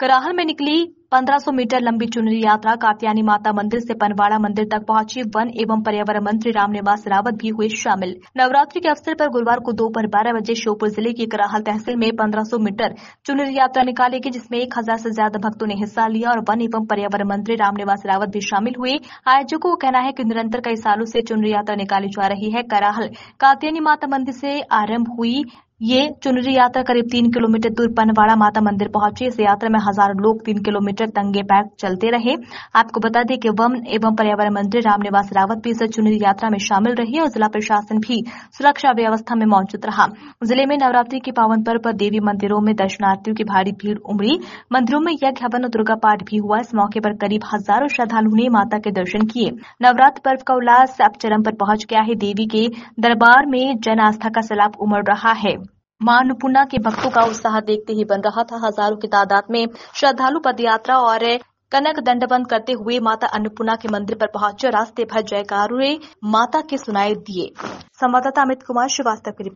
कराहल में निकली 1500 मीटर लंबी चुनरी यात्रा कात्यानी माता मंदिर से पनवाड़ा मंदिर तक पहुंची वन एवं पर्यावरण मंत्री रामनिवास रावत भी हुए शामिल नवरात्रि के अवसर पर गुरुवार को दोपहर बारह बजे श्योपुर जिले की कराहल तहसील में 1500 मीटर चुनरी यात्रा निकाली गई जिसमें एक हजार से ज्यादा भक्तों ने हिस्सा लिया और वन एवं पर्यावरण मंत्री रामनिवास रावत भी शामिल हुए आयोजकों का कहना है की निरंतर कई सालों ऐसी चुनरी यात्रा निकाली जा रही है कराहल कात्यानी माता मंदिर ऐसी आरम्भ हुई ये चुनरी यात्रा करीब तीन किलोमीटर दूर पनवाड़ा माता मंदिर पहुंची इस यात्रा में हजारों लोग तीन किलोमीटर तंगे पैर चलते रहे आपको बता दें कि वन एवं पर्यावरण मंत्री रामनिवास रावत भी इस चुनरी यात्रा में शामिल रहे और जिला प्रशासन भी सुरक्षा व्यवस्था में मौजूद रहा जिले में नवरात्रि के पावन पर्व पर देवी मंदिरों में दर्शनार्थियों की भारी भीड़ उमड़ी मंदिरों में यज्ञ हवन और दुर्गा पाठ भी हुआ इस मौके पर करीब हजारों श्रद्धालुओं ने माता के दर्शन किए नवरात्र पर्व का उल्लास अब चरम पर पहुंच गया है देवी के दरबार में जन आस्था का सैलाब उमड़ रहा है मां अन्नपूर्णा के भक्तों का उत्साह देखते ही बन रहा था हजारों की तादाद में श्रद्धालु पदयात्रा और कनक दंड बंद करते हुए माता अन्नपूर्णा के मंदिर पर पहुंचे रास्ते भर जयकारे माता के सुनाए दिए संवाददाता अमित कुमार श्रीवास्तव की